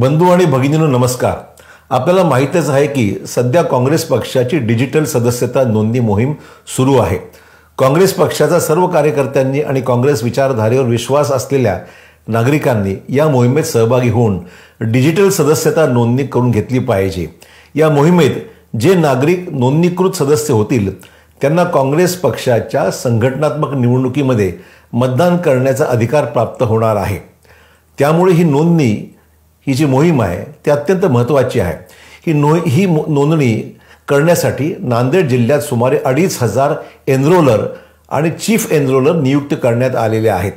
बंधू आणि भगिनीनो नमस्कार आपल्याला माहीतच आहे की सध्या काँग्रेस पक्षाची डिजिटल सदस्यता नोंदणी मोहीम सुरू आहे काँग्रेस पक्षाचा सर्व कार्यकर्त्यांनी आणि काँग्रेस विचारधारेवर विश्वास असलेल्या नागरिकांनी या मोहिमेत सहभागी होऊन डिजिटल सदस्यता नोंदणी करून घेतली पाहिजे या मोहिमेत जे नागरिक नोंदणीकृत सदस्य होतील त्यांना काँग्रेस पक्षाच्या संघटनात्मक निवडणुकीमध्ये मतदान करण्याचा अधिकार प्राप्त होणार आहे त्यामुळे ही नोंदणी ही जी मोहीम आहे ती अत्यंत महत्त्वाची आहे ही नो ही नोंदणी करण्यासाठी नांदेड जिल्ह्यात सुमारे अडीच हजार एनरोलर आणि चीफ एनरोलर नियुक्त करण्यात आलेले आहेत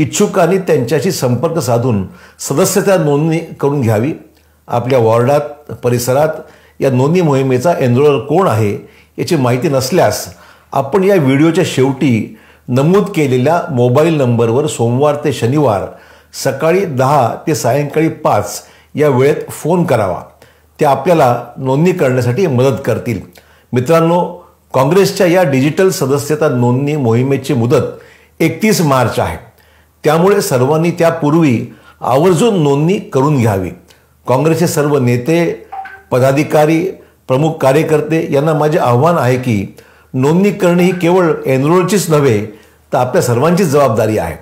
इच्छुकांनी त्यांच्याशी संपर्क साधून सदस्यता नोंदणी करून घ्यावी आपल्या वॉर्डात परिसरात या नोंदणी मोहिमेचा एनरोलर कोण आहे याची माहिती नसल्यास आपण या व्हिडिओच्या शेवटी नमूद केलेल्या मोबाईल नंबरवर सोमवार ते शनिवार सकाळी दहा ते सायंकाळी पाच या वेळेत फोन करावा ते आपल्याला नोंदणी करण्यासाठी मदत करतील मित्रांनो काँग्रेसच्या या डिजिटल सदस्यता नोंदणी मोहिमेची मुदत एकतीस मार्च आहे त्यामुळे सर्वांनी त्यापूर्वी आवर्जून नोंदणी करून घ्यावी काँग्रेसचे सर्व नेते पदाधिकारी प्रमुख कार्यकर्ते यांना माझे आव्हान आहे की नोंदणी करणे ही केवळ एनरोलचीच नव्हे तर आपल्या सर्वांचीच जबाबदारी आहे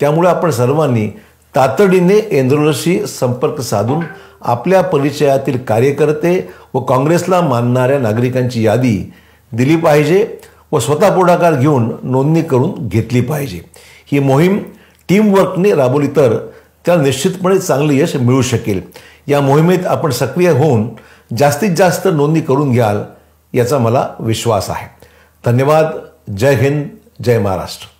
त्यामुळे आपण सर्वांनी तातडीने एंद्रोलशी संपर्क साधून आपल्या परिचयातील कार्यकर्ते व काँग्रेसला मानणाऱ्या नागरिकांची यादी दिली पाहिजे व स्वतः पुढाकार घेऊन नोंदणी करून घेतली पाहिजे ही मोहीम टीमवर्कने राबवली तर त्याला निश्चितपणे चांगले यश मिळू शकेल या मोहिमेत आपण सक्रिय होऊन जास्तीत जास्त नोंदणी करून घ्याल याचा मला विश्वास आहे धन्यवाद जय हिंद जय महाराष्ट्र